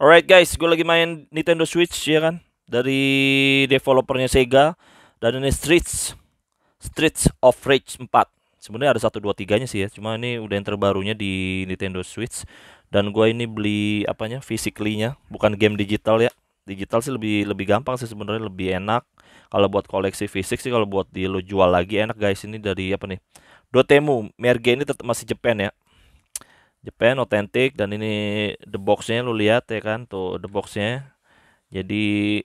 Alright guys, gue lagi main Nintendo Switch ya kan Dari developernya Sega Dan ini Streets Streets of Rage 4 Sebenarnya ada satu dua tiganya sih ya Cuma ini udah yang terbarunya di Nintendo Switch Dan gue ini beli apanya, physically-nya Bukan game digital ya Digital sih lebih lebih gampang sih sebenarnya lebih enak Kalau buat koleksi fisik sih kalau buat di lo jual lagi enak guys Ini dari apa nih Dotemu, Merge ini tetap masih Jepang ya Japan otentik dan ini the boxnya lu lihat ya kan tuh the boxnya jadi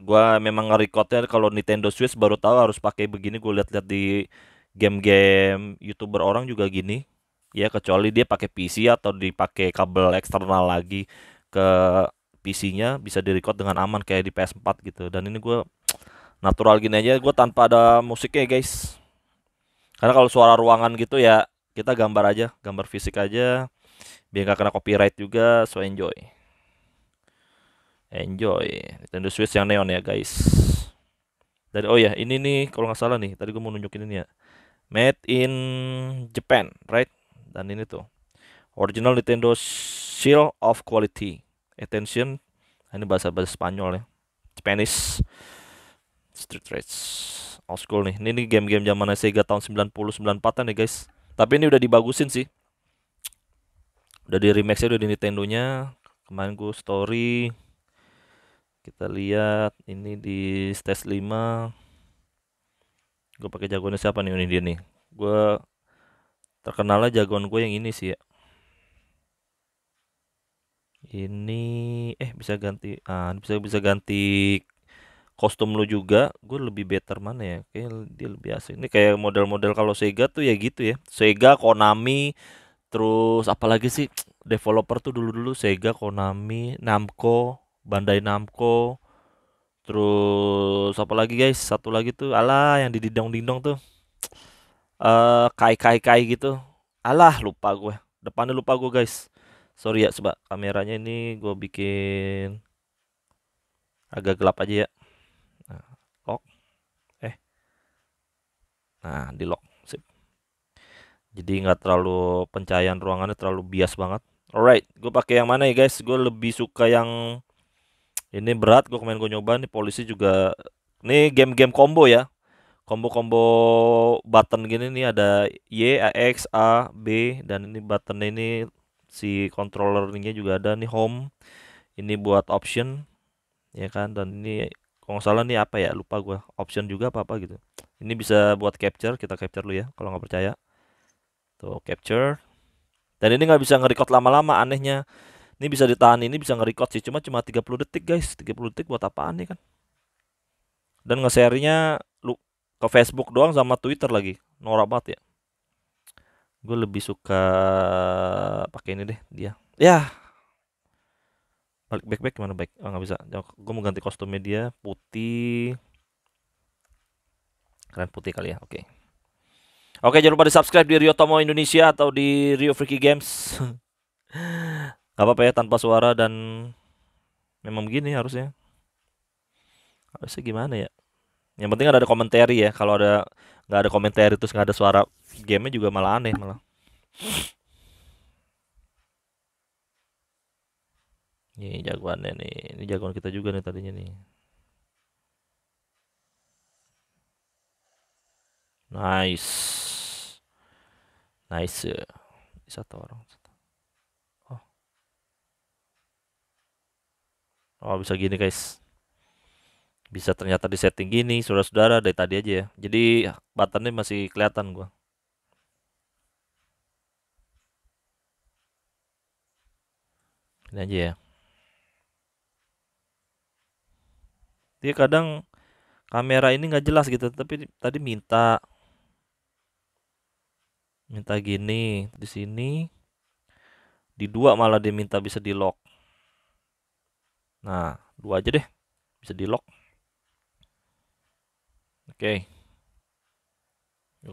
gua memang nge-recordnya kalau Nintendo Switch baru tahu harus pakai begini gue lihat-lihat di game-game youtuber orang juga gini ya kecuali dia pakai PC atau dipakai kabel eksternal lagi ke PC-nya bisa record dengan aman kayak di PS4 gitu dan ini gua natural gini aja gua tanpa ada musiknya guys karena kalau suara ruangan gitu ya kita gambar aja gambar fisik aja biar gak kena copyright juga so enjoy enjoy Nintendo Switch yang neon ya guys dari oh ya ini nih kalau nggak salah nih tadi gue mau nunjukin ini ya made in Japan right dan ini tuh original Nintendo Seal of Quality attention nah, ini bahasa bahasa Spanyol ya Spanish Street Race old school nih ini, ini game-game zaman Sega tahun 90 94-an ya guys tapi ini udah dibagusin sih udah di remix udah di Nintendo nya kemarin gue story kita lihat ini di stage 5 gue pakai jagoannya siapa nih ini dia nih gue terkenalnya jagoan gue yang ini sih ya ini eh bisa ganti ah bisa bisa ganti kostum lu juga gue lebih better mana ya kayak dia lebih asik ini kayak model-model kalau Sega tuh ya gitu ya Sega Konami terus apalagi sih developer tuh dulu-dulu Sega, Konami, Namco, Bandai Namco. Terus apa lagi guys? Satu lagi tuh alah yang di didong-dindong tuh. Eh uh, kai kai kai gitu. Alah lupa gue. Depannya lupa gue guys. Sorry ya coba kameranya ini gue bikin agak gelap aja ya. Nah, lock. Eh. Nah, di lock jadi nggak terlalu pencahayaan ruangannya terlalu bias banget alright gue pakai yang mana ya guys gue lebih suka yang ini berat gue kemarin gue nyoba nih polisi juga ini game-game combo ya combo-combo button gini nih ada Y, A, X, A, B dan ini button ini si controller nya juga ada nih home ini buat option ya kan dan ini kalau nggak salah nih apa ya lupa gue option juga apa apa gitu ini bisa buat capture kita capture lu ya kalau nggak percaya Tuh capture. Dan ini nggak bisa nge lama-lama anehnya. Ini bisa ditahan, ini bisa nge-record sih, cuma cuma 30 detik guys. 30 detik buat apaan nih kan? Dan nge-share-nya lu ke Facebook doang sama Twitter lagi. Norak banget ya. Gue lebih suka pakai ini deh dia. Ya. Balik back back gimana baik? Oh, bisa. Gue mau ganti kostum media putih. Keren putih kali ya. Oke. Okay. Oke, jangan lupa di subscribe di Rio Tomo Indonesia atau di Rio Freaky Games. Gak apa-apa ya tanpa suara dan memang begini harusnya. Harusnya gimana ya? Yang penting ada, komentar komentari ya. Kalau ada nggak ada komentari terus nggak ada suara gamenya juga malah aneh malah. Ini jagoannya nih. Ini jagoan kita juga nih tadinya nih. Nice. 나이스 있었다 orang oh oh bisa gini guys bisa ternyata di setting gini saudara-saudara dari tadi aja ya jadi buttonnya masih kelihatan gua ini aja ya dia kadang kamera ini nggak jelas gitu tapi tadi minta minta gini di sini di dua malah dia minta bisa di lock nah dua aja deh bisa di lock oke okay.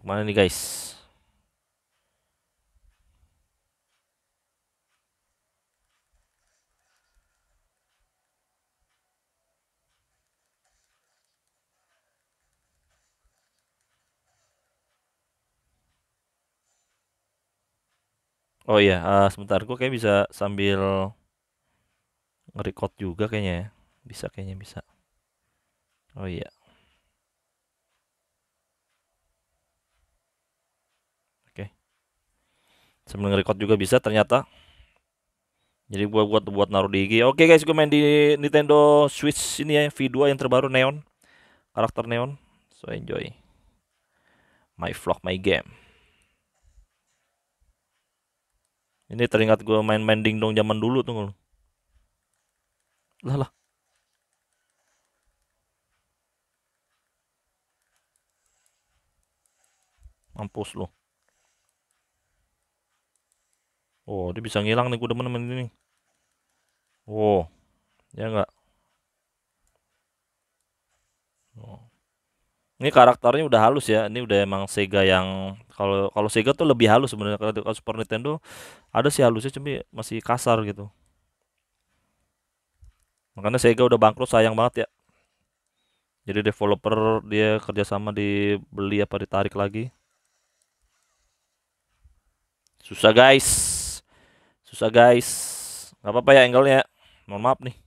kemana nih guys Oh iya, uh, sebentar gue kayak bisa sambil record juga kayaknya ya. Bisa kayaknya bisa. Oh iya. Oke. Okay. Sambil record juga bisa ternyata. Jadi gua buat buat naruh di IG. Oke okay, guys, gue main di Nintendo Switch ini ya, V2 yang terbaru Neon. Karakter Neon. So enjoy. My vlog, my game. Ini teringat gue main-main dong zaman dulu tuh. Lah lah. Mampus lo. Oh, dia bisa ngilang nih gue demen main ini. Oh. Ya enggak. Oh. Ini karakternya udah halus ya. Ini udah emang Sega yang kalau kalau Sega tuh lebih halus sebenarnya kalau Super Nintendo ada sih halusnya cuma masih kasar gitu. Makanya Sega udah bangkrut sayang banget ya. Jadi developer dia kerjasama dibeli apa ditarik lagi. Susah guys. Susah guys. nggak apa-apa ya angle-nya. Mohon maaf nih.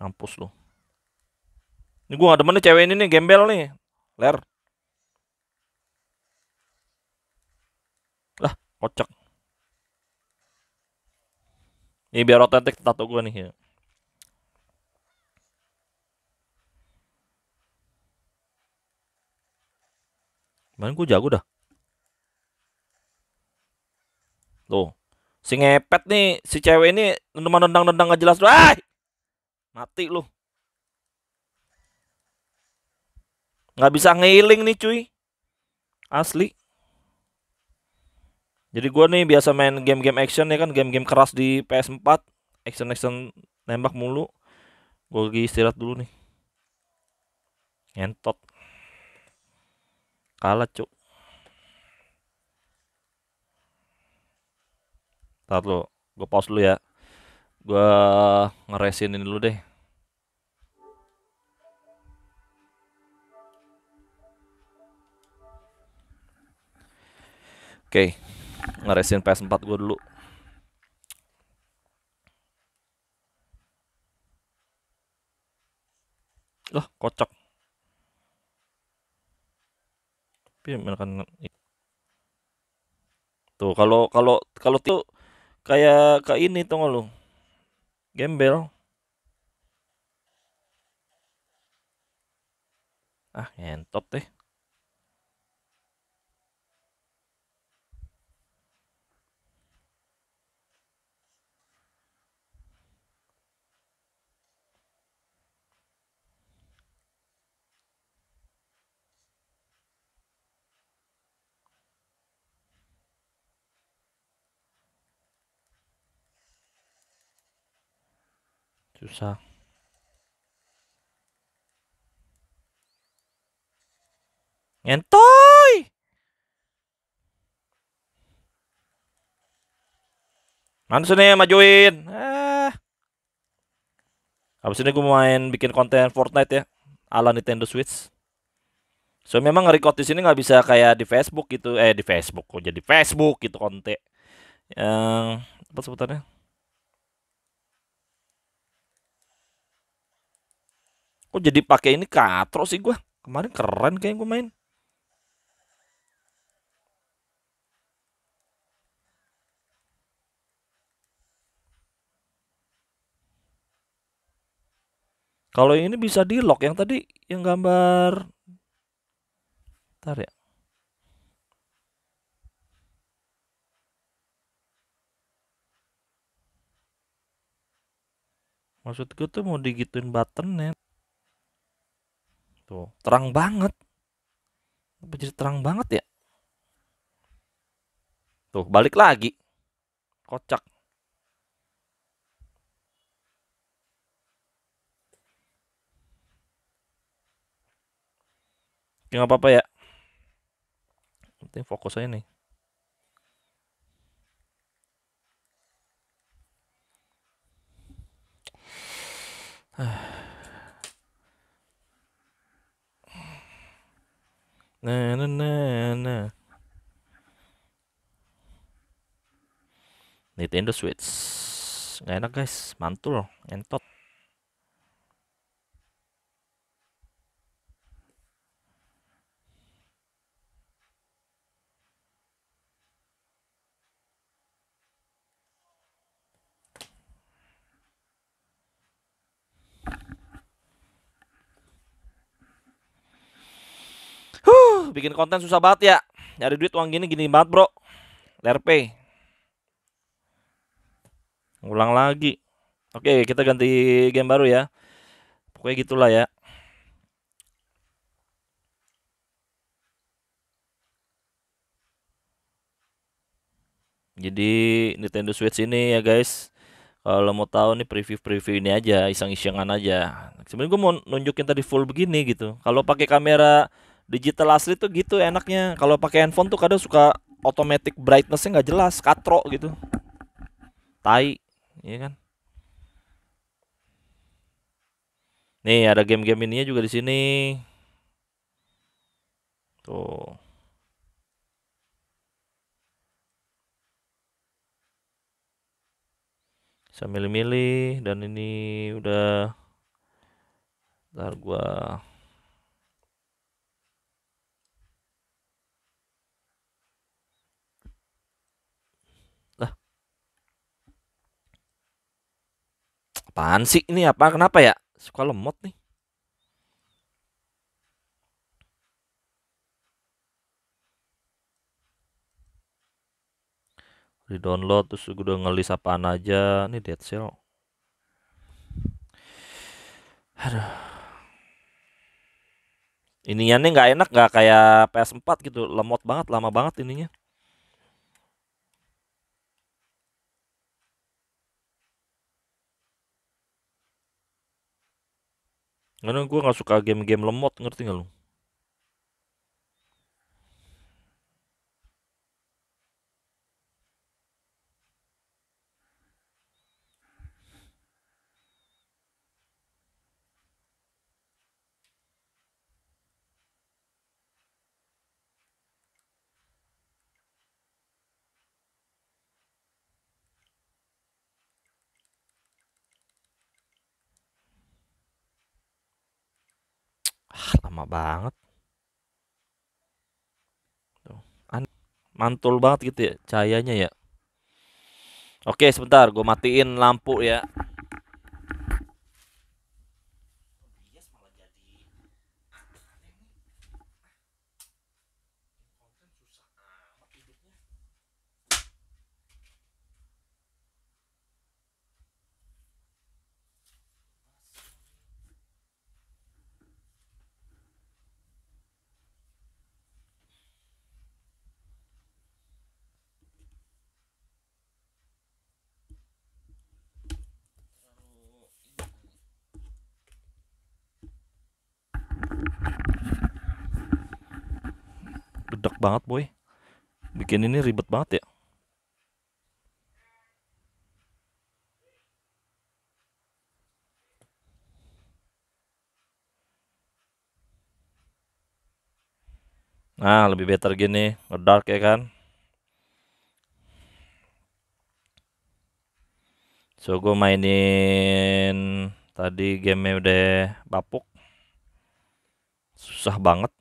Mampus loh. Ini gua ada mana cewek ini nih gembel nih. Ler. kocak ini biar otentik tato gue nih ya gue jago dah. Tuh. Si ngepet nih, si cewek ini teman nendang-nendang gak jelas. Wah! Mati lu. Gak bisa ngiling nih cuy. Asli. Jadi gue nih biasa main game-game action ya kan, game-game keras di PS4, action-action nembak mulu. Gue lagi istirahat dulu nih. Ngentot. Kalah, cuk. Ntar lo, gue pause dulu ya. Gue ngeresinin dulu deh. Oke. Okay ngeresin PS4 gue dulu Loh, kocok. Tapi menekan Tuh, kalau kalau kalau tuh kayak kayak ini tuh lu. Gembel. Ah, entot deh. susah ngentoy mana sini majuin eh. abis ini gue main bikin konten Fortnite ya ala Nintendo Switch so memang record di sini nggak bisa kayak di Facebook gitu eh di Facebook kok jadi Facebook gitu konten yang apa sebutannya Kok jadi pakai ini katro sih gue Kemarin keren kayak gue main. Kalau ini bisa di lock yang tadi yang gambar Ntar ya. maksud gue tuh mau digituin button buttonnya Tuh, gitu. terang banget. Apa jadi terang banget ya? Tuh, balik lagi. Kocak. Oke, ya, nggak apa-apa ya. Penting fokus aja nih. Ah. Na na na na. Nintendo Switch. Gak enak guys, mantul, entot. bikin konten susah banget ya. Nyari duit uang gini gini banget, Bro. LRP. Ulang lagi. Oke, kita ganti game baru ya. Pokoknya gitulah ya. Jadi Nintendo Switch ini ya guys, kalau mau tahu nih preview-preview ini aja, iseng-isengan aja. Sebenarnya gue mau nunjukin tadi full begini gitu. Kalau pakai kamera digital asli tuh gitu enaknya kalau pakai handphone tuh kadang suka automatic brightnessnya nggak jelas katro gitu tai iya kan nih ada game-game ininya juga di sini tuh bisa milih-milih dan ini udah ntar gua Apaan sih ini apa? Kenapa ya? Suka lemot nih. di download terus gue udah ngelis apaan aja nih dead cell aduh ininya nih nggak enak nggak kayak PS4 gitu lemot banget lama banget ininya Karena gue gak suka game-game lemot ngerti gak lu? lama banget mantul banget gitu ya cahayanya ya oke sebentar gue matiin lampu ya banget boy bikin ini ribet banget ya Nah, lebih better gini, ngedark ya kan. So, gue mainin tadi game udah bapuk. Susah banget.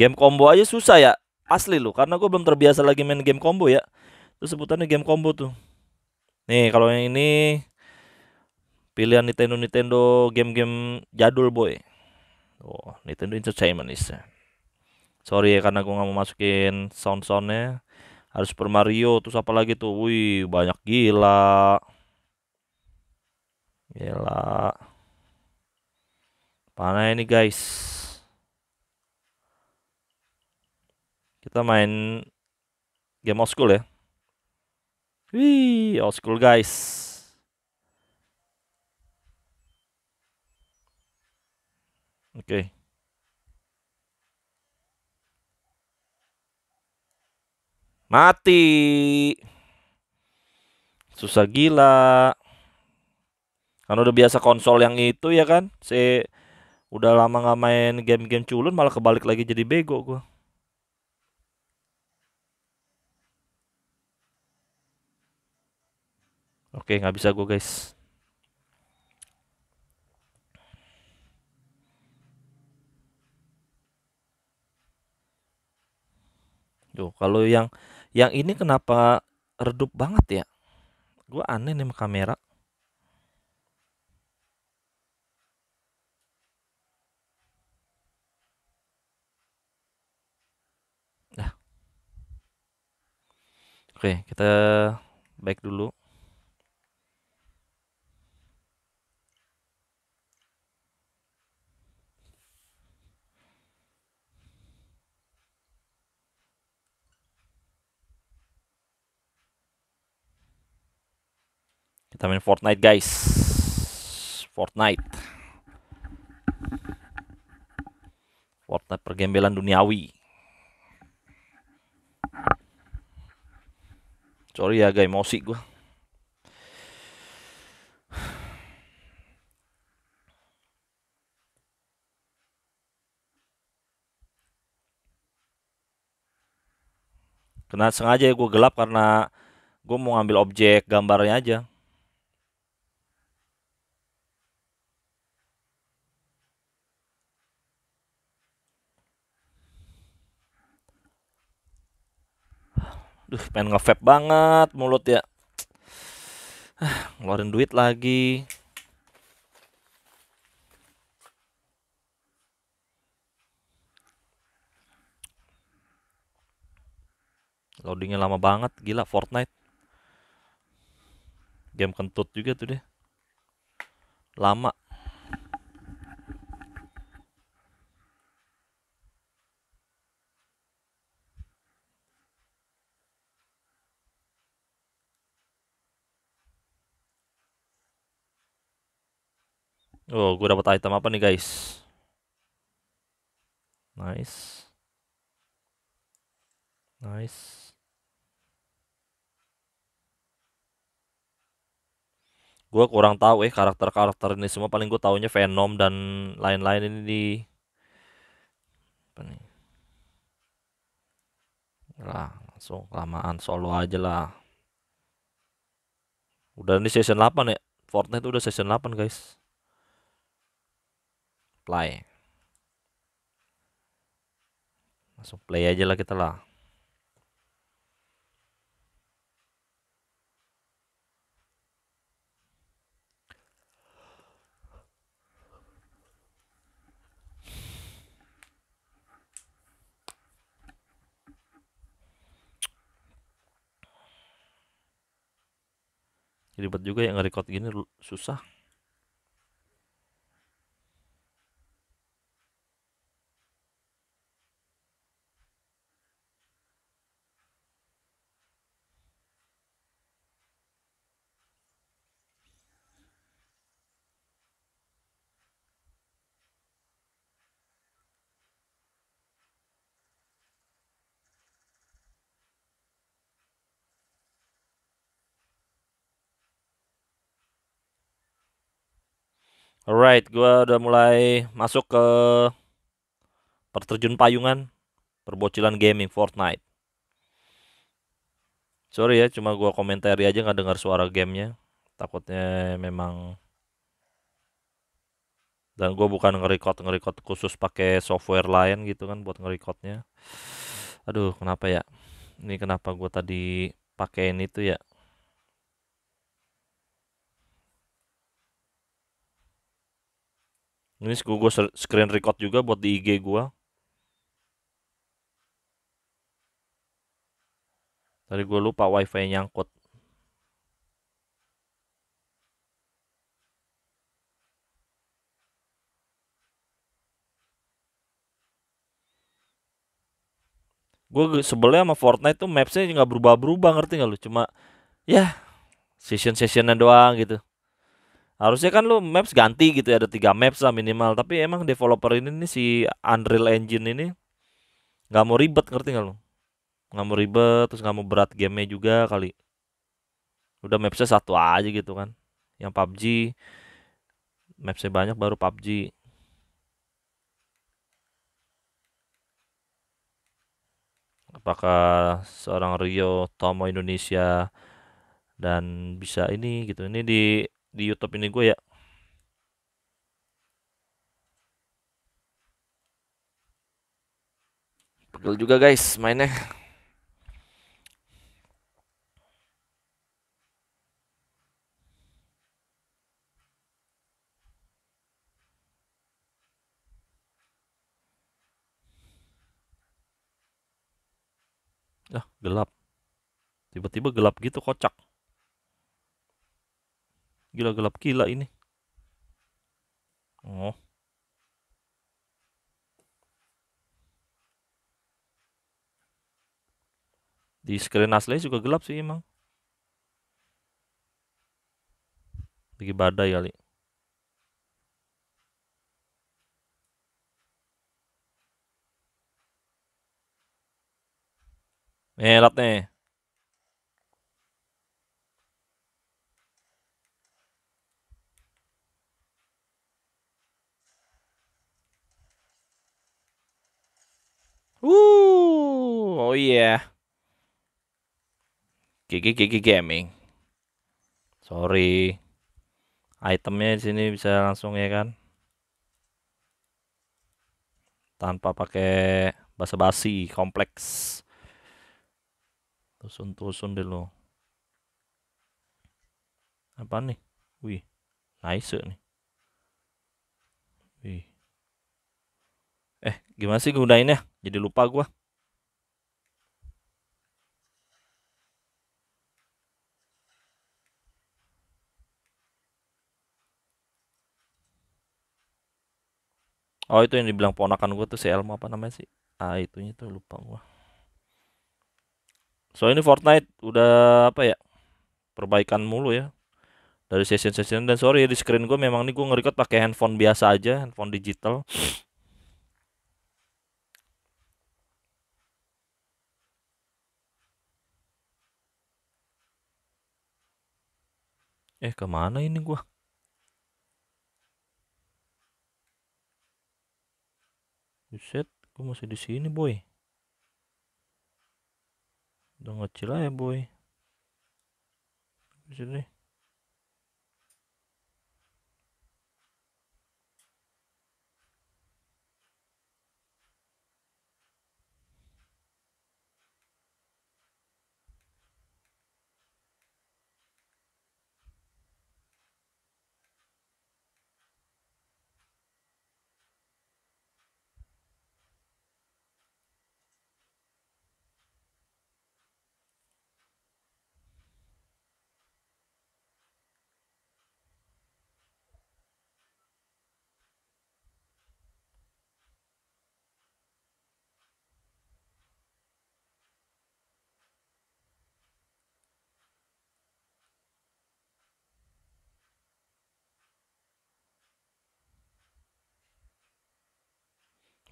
Game combo aja susah ya. Asli loh, karena gue belum terbiasa lagi main game combo ya. Itu sebutannya game combo tuh. Nih, kalau yang ini pilihan Nintendo Nintendo game-game jadul boy. Oh, Nintendo Entertainment is. Ya. Sorry ya karena gue nggak mau masukin sound-soundnya. harus Super Mario terus apa lagi tuh? Wih, banyak gila. Gila. Mana ini guys? Kita main game old school ya. Wih, old school guys. Oke. Okay. Mati. Susah gila. Kan udah biasa konsol yang itu ya kan. Si udah lama nggak main game-game culun malah kebalik lagi jadi bego gua. Oke, nggak bisa gue guys. Yo, kalau yang yang ini kenapa redup banget ya? Gue aneh nih sama kamera. Nah. Oke, kita back dulu. Kita main Fortnite guys. Fortnite. Fortnite pergembelan duniawi. Sorry ya guys, emosi gue. Kena sengaja ya gue gelap karena gue mau ngambil objek gambarnya aja. duh pengen ngevap banget mulut ya ah, ngeluarin duit lagi loadingnya lama banget gila Fortnite game kentut juga tuh deh lama Oh, gue dapat item apa nih guys? Nice. Nice. Gue kurang tahu eh karakter-karakter ini semua paling gue taunya Venom dan lain-lain ini di apa nih? Lah, langsung kelamaan solo aja lah. Udah ini season 8 ya. Fortnite udah season 8, guys play masuk play aja lah kita lah ribet juga yang nge-record gini susah Alright, gue udah mulai masuk ke perterjun payungan perbocilan gaming Fortnite. Sorry ya, cuma gue komentari aja nggak dengar suara gamenya. Takutnya memang dan gue bukan ngerekod ngerekod khusus pakai software lain gitu kan buat ngerekodnya. Aduh, kenapa ya? Ini kenapa gue tadi pakai itu ya? Ini gue screen record juga buat di IG gue. Tadi gue lupa wifi nyangkut. Gue sebelnya sama Fortnite tuh mapsnya nggak berubah-berubah ngerti nggak lu? Cuma ya season-seasonan doang gitu harusnya kan lu maps ganti gitu ya ada tiga maps lah minimal tapi emang developer ini nih si Unreal Engine ini nggak mau ribet ngerti nggak lu nggak mau ribet terus nggak mau berat gamenya juga kali udah mapsnya satu aja gitu kan yang PUBG mapsnya banyak baru PUBG apakah seorang Rio Tomo Indonesia dan bisa ini gitu ini di di YouTube ini gue ya pegel juga guys mainnya ah gelap tiba-tiba gelap gitu kocak Gila gelap gila ini. Oh. Di screen asli juga gelap sih emang. Lagi badai kali. Ya, Nih, nih. Ooh, uh, oh yeah. Gigi Gigi Gaming. Sorry. Itemnya di sini bisa langsung ya kan. Tanpa pakai basa-basi kompleks. Tusun-tusun dulu. Apa nih? Wih, nice nih. Wih. Eh, gimana sih gunainnya? Jadi lupa gua. Oh itu yang dibilang ponakan gue tuh si Elmo apa namanya sih? Ah itunya tuh lupa gue. So ini Fortnite udah apa ya? Perbaikan mulu ya dari session-session dan sorry ya di screen gue memang nih gue ngerekord pakai handphone biasa aja handphone digital Eh, kemana ini gua? Buset, gua masih di sini, boy. Udah ngecil aja, boy. Di sini.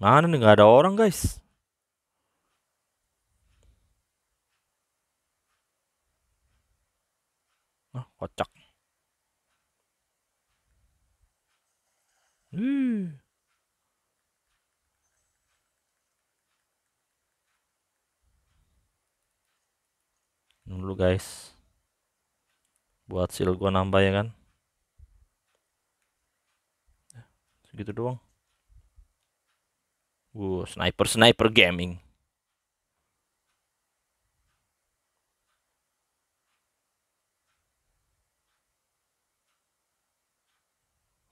Mana nih nggak ada orang guys. Nah, kocak. Hmm. dulu guys buat seal gua nambah ya kan segitu doang Uh, sniper sniper gaming.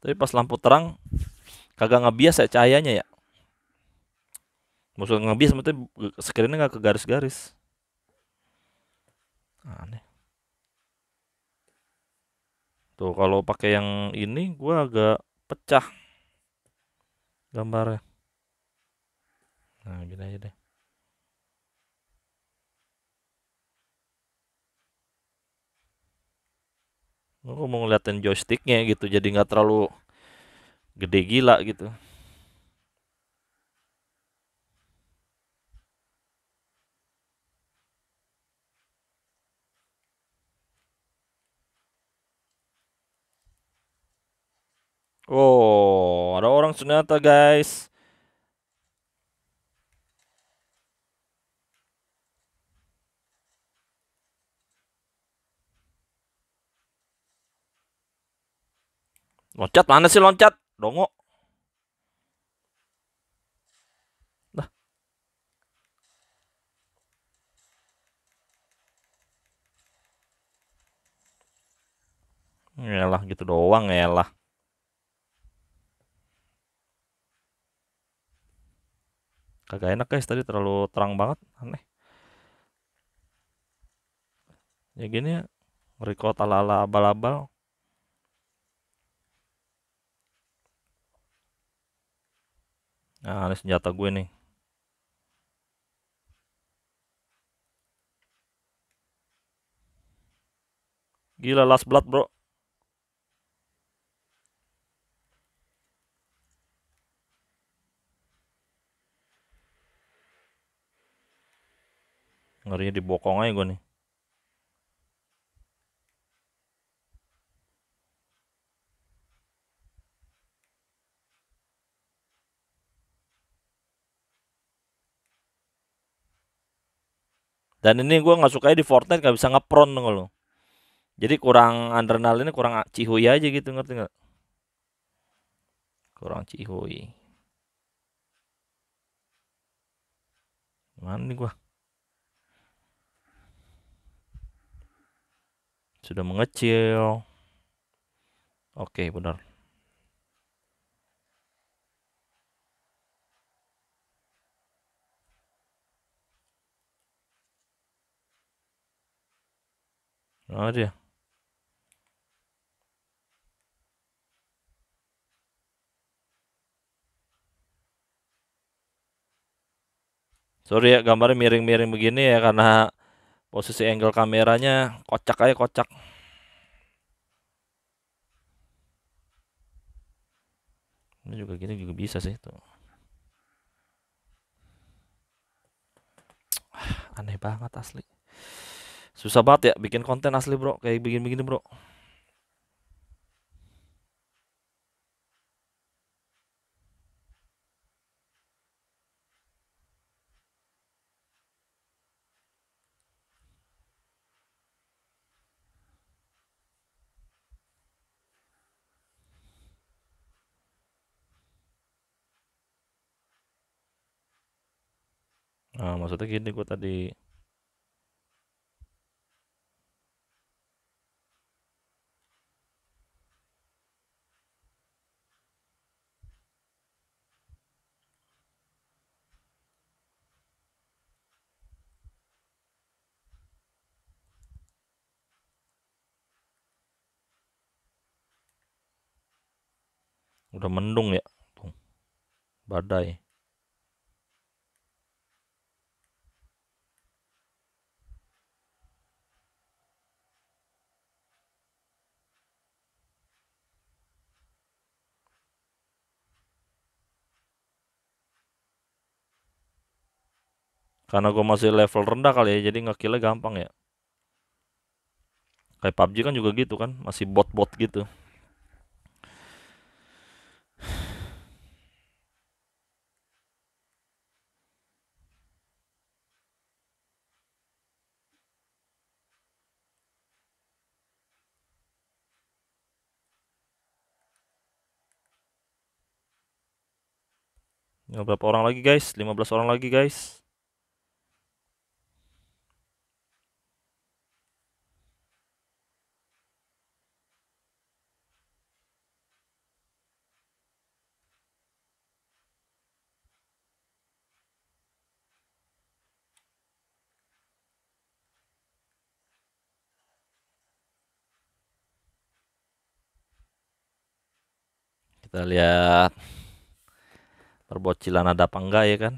Tapi pas lampu terang kagak ngebias ya cahayanya ya. Maksud ngebias maksudnya screen nggak ke garis-garis. Aneh. Tuh kalau pakai yang ini gua agak pecah gambarnya nah gitu aja deh Aku mau ngeliatin joysticknya gitu, jadi nggak terlalu gede gila gitu. Oh, ada orang ternyata guys. Loncat mana sih loncat? Dongo. Nah. Yalah gitu doang ngelah. Kagak enak guys tadi terlalu terang banget aneh. Ya gini ya record ala-ala abal-abal Nah, ini senjata gue nih. Gila last blood, bro. Ngerinya dibokong aja gue nih. Dan ini gue nggak suka di Fortnite nggak bisa ngepron dong lo. Jadi kurang ini kurang cihuy aja gitu ngerti nggak? Kurang cihuy. Mana nih gue Sudah mengecil. Oke, benar. Mana dia? Sorry ya gambarnya miring-miring begini ya karena posisi angle kameranya kocak aja kocak. Ini juga gini juga bisa sih tuh. Ah, aneh banget asli susah banget ya bikin konten asli bro kayak bikin begini bro Nah, maksudnya gini gue tadi Udah mendung ya. Tuh. Badai. Karena gue masih level rendah kali ya, jadi ngekillnya gampang ya. Kayak PUBG kan juga gitu kan, masih bot-bot gitu. berapa orang lagi guys 15 orang lagi guys kita lihat perbocilan ada apa enggak ya kan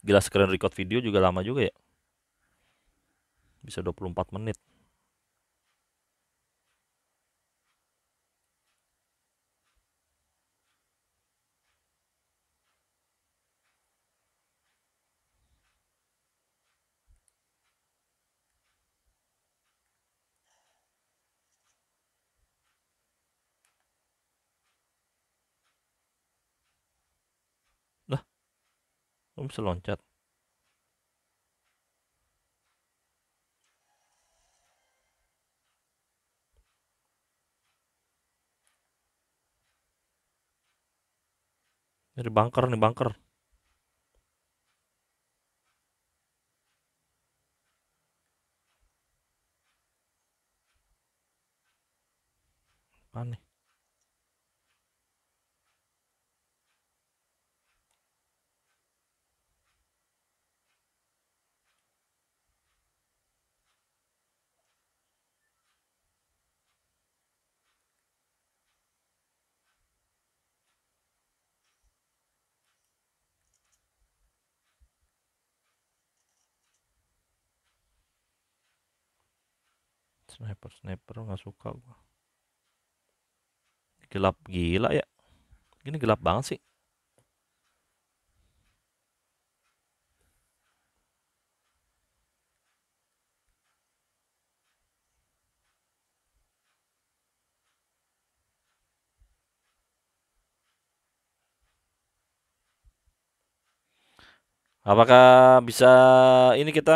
gila sekalian record video juga lama juga ya bisa 24 menit Oh, bisa loncat. Ini bunker nih bunker. sniper sniper nggak suka gua gelap gila ya gini gelap banget sih Apakah bisa ini kita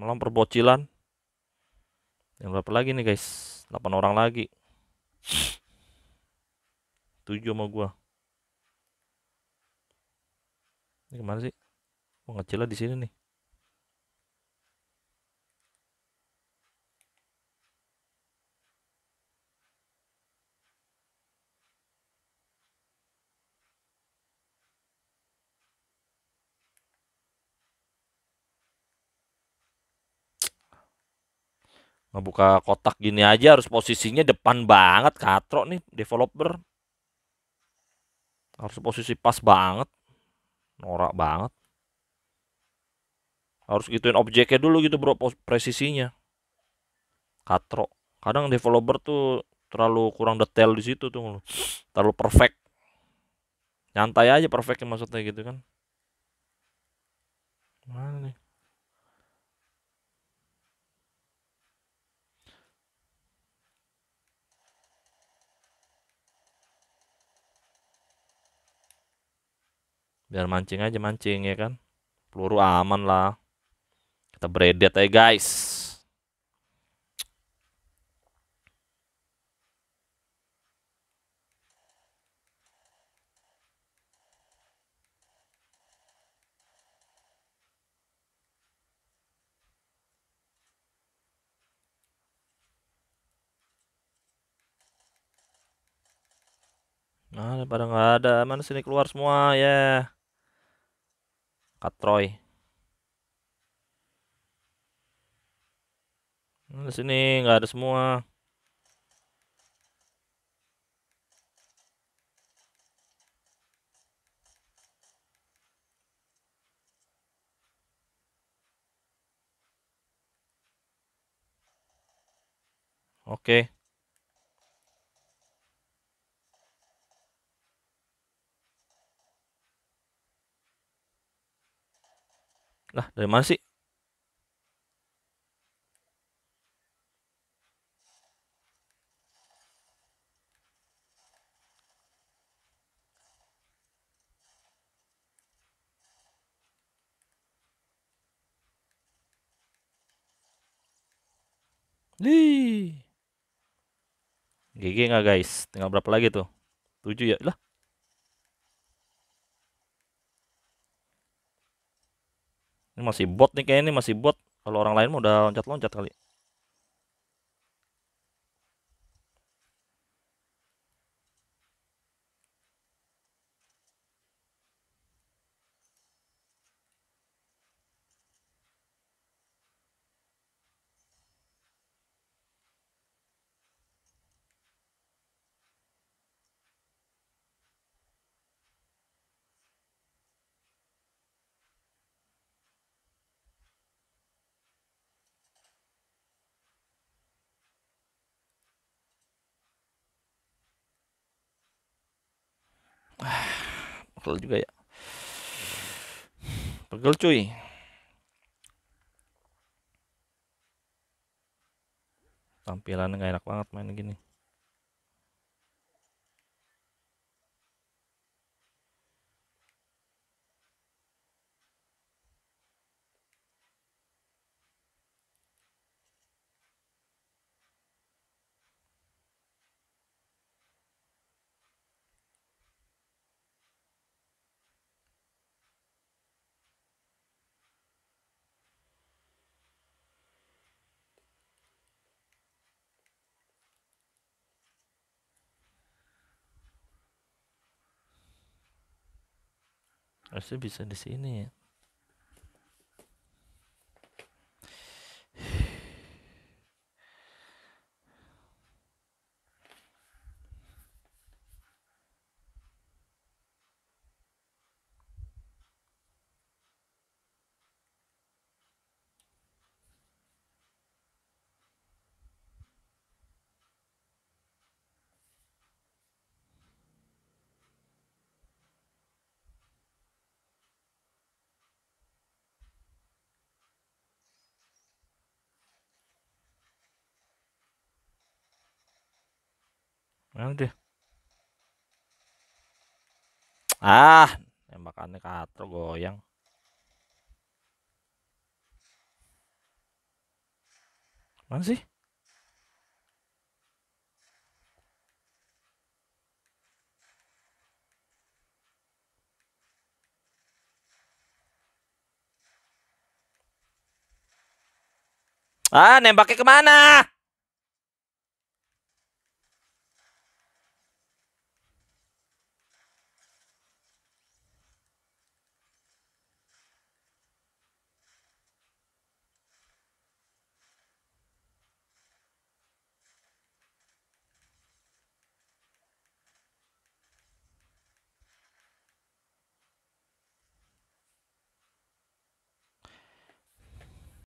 malam perbocilan? yang berapa lagi nih guys 8 orang lagi 7 sama gua ini kemana sih oh, ngecil di sini nih Ngebuka kotak gini aja harus posisinya depan banget katro nih developer. Harus posisi pas banget. Norak banget. Harus gituin objeknya dulu gitu bro presisinya. Katro. Kadang developer tuh terlalu kurang detail di situ tuh. Terlalu perfect. Nyantai aja perfectnya maksudnya gitu kan. Mana nih? biar mancing aja mancing ya kan peluru aman lah kita beredet aja guys Nah, pada nggak ada. Mana sini keluar semua ya. Yeah. Katroy. di sini nggak ada semua. Oke. Okay. Lah, dari mana sih? Lih. GG nggak guys? Tinggal berapa lagi tuh? 7 ya? Lah, Ini masih bot nih kayaknya ini masih bot. Kalau orang lain mau udah loncat-loncat kali. pegel juga ya pegel cuy tampilan nggak enak banget main gini harusnya bisa di sini ya Mana dia? Ah, tembakannya katro goyang. Mana sih? Ah, nembaknya kemana?